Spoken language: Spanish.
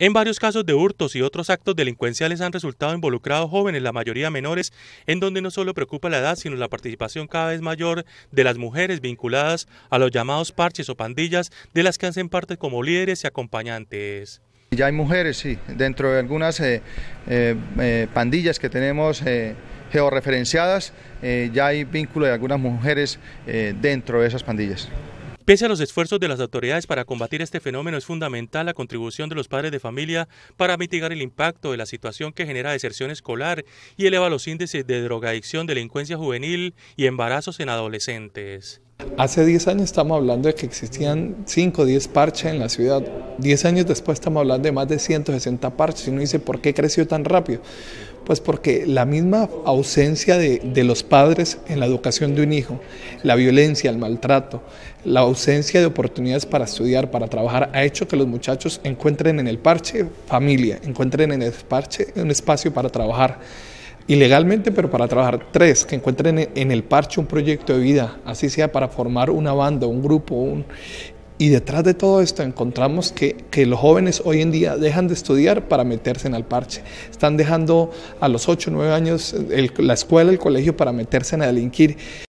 En varios casos de hurtos y otros actos delincuenciales han resultado involucrados jóvenes, la mayoría menores, en donde no solo preocupa la edad, sino la participación cada vez mayor de las mujeres vinculadas a los llamados parches o pandillas, de las que hacen parte como líderes y acompañantes. Ya hay mujeres, sí, dentro de algunas eh, eh, eh, pandillas que tenemos georreferenciadas, ya hay vínculo de algunas mujeres dentro de esas pandillas. Pese a los esfuerzos de las autoridades para combatir este fenómeno, es fundamental la contribución de los padres de familia para mitigar el impacto de la situación que genera deserción escolar y eleva los índices de drogadicción, delincuencia juvenil y embarazos en adolescentes. Hace 10 años estamos hablando de que existían 5 o 10 parches en la ciudad. 10 años después estamos hablando de más de 160 parches. Y uno dice, ¿por qué creció tan rápido? Pues porque la misma ausencia de, de, los padres en la educación de un hijo, la violencia, el maltrato, la ausencia de oportunidades para estudiar, para trabajar, ha hecho que los muchachos encuentren en el parche familia, encuentren en el parche un espacio para trabajar ilegalmente, pero para trabajar. Tres, que encuentren en el parche un proyecto de vida, así sea para formar una banda, un grupo, un... Y detrás de todo esto encontramos que, los jóvenes hoy en día dejan de estudiar para meterse en el parche. Están dejando a los 8 nueve años la escuela, el colegio para meterse en a delinquir.